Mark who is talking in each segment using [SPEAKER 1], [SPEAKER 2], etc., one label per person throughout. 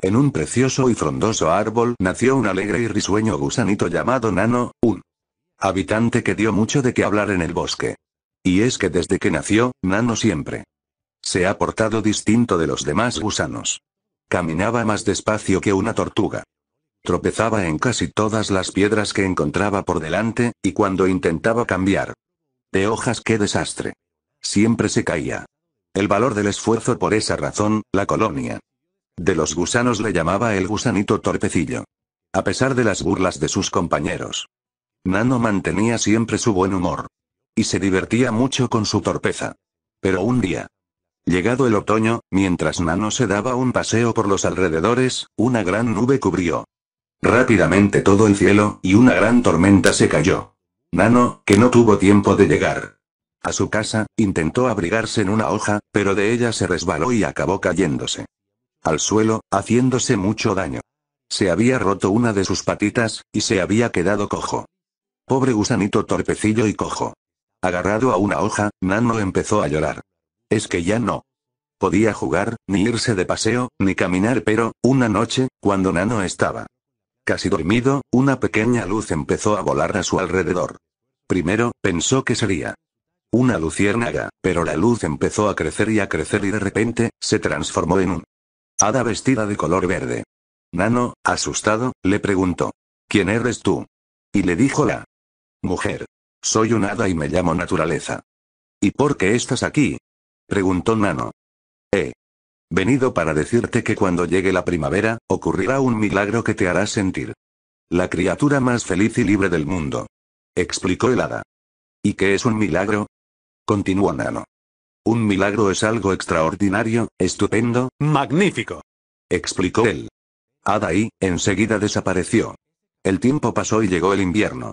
[SPEAKER 1] En un precioso y frondoso árbol nació un alegre y risueño gusanito llamado Nano, un habitante que dio mucho de qué hablar en el bosque. Y es que desde que nació, Nano siempre se ha portado distinto de los demás gusanos. Caminaba más despacio que una tortuga. Tropezaba en casi todas las piedras que encontraba por delante, y cuando intentaba cambiar de hojas, qué desastre. Siempre se caía. El valor del esfuerzo por esa razón, la colonia de los gusanos le llamaba el gusanito torpecillo. A pesar de las burlas de sus compañeros. Nano mantenía siempre su buen humor. Y se divertía mucho con su torpeza. Pero un día. Llegado el otoño, mientras Nano se daba un paseo por los alrededores, una gran nube cubrió. Rápidamente todo el cielo, y una gran tormenta se cayó. Nano, que no tuvo tiempo de llegar. A su casa, intentó abrigarse en una hoja, pero de ella se resbaló y acabó cayéndose al suelo, haciéndose mucho daño. Se había roto una de sus patitas, y se había quedado cojo. Pobre gusanito torpecillo y cojo. Agarrado a una hoja, Nano empezó a llorar. Es que ya no. Podía jugar, ni irse de paseo, ni caminar, pero, una noche, cuando Nano estaba casi dormido, una pequeña luz empezó a volar a su alrededor. Primero, pensó que sería una luciérnaga, pero la luz empezó a crecer y a crecer y de repente, se transformó en un Hada vestida de color verde. Nano, asustado, le preguntó. ¿Quién eres tú? Y le dijo la mujer. Soy un hada y me llamo naturaleza. ¿Y por qué estás aquí? preguntó Nano. He venido para decirte que cuando llegue la primavera, ocurrirá un milagro que te hará sentir la criatura más feliz y libre del mundo. Explicó el hada. ¿Y qué es un milagro? Continuó Nano. Un milagro es algo extraordinario, estupendo, magnífico. Explicó él. y, enseguida desapareció. El tiempo pasó y llegó el invierno.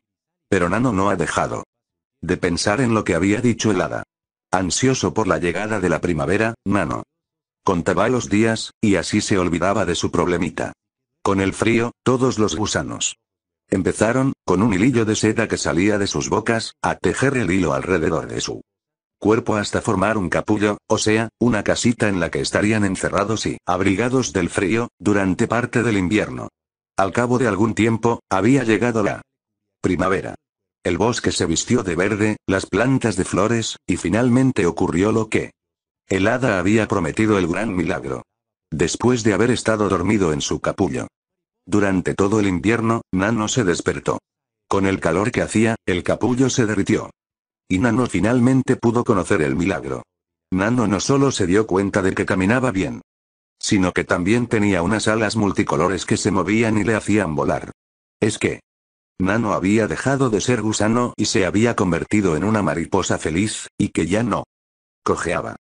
[SPEAKER 1] Pero Nano no ha dejado de pensar en lo que había dicho el hada. Ansioso por la llegada de la primavera, Nano contaba los días, y así se olvidaba de su problemita. Con el frío, todos los gusanos empezaron, con un hilillo de seda que salía de sus bocas, a tejer el hilo alrededor de su cuerpo hasta formar un capullo, o sea, una casita en la que estarían encerrados y abrigados del frío, durante parte del invierno. Al cabo de algún tiempo, había llegado la primavera. El bosque se vistió de verde, las plantas de flores, y finalmente ocurrió lo que el hada había prometido el gran milagro. Después de haber estado dormido en su capullo. Durante todo el invierno, Nano se despertó. Con el calor que hacía, el capullo se derritió. Y Nano finalmente pudo conocer el milagro. Nano no solo se dio cuenta de que caminaba bien, sino que también tenía unas alas multicolores que se movían y le hacían volar. Es que, Nano había dejado de ser gusano y se había convertido en una mariposa feliz, y que ya no cojeaba.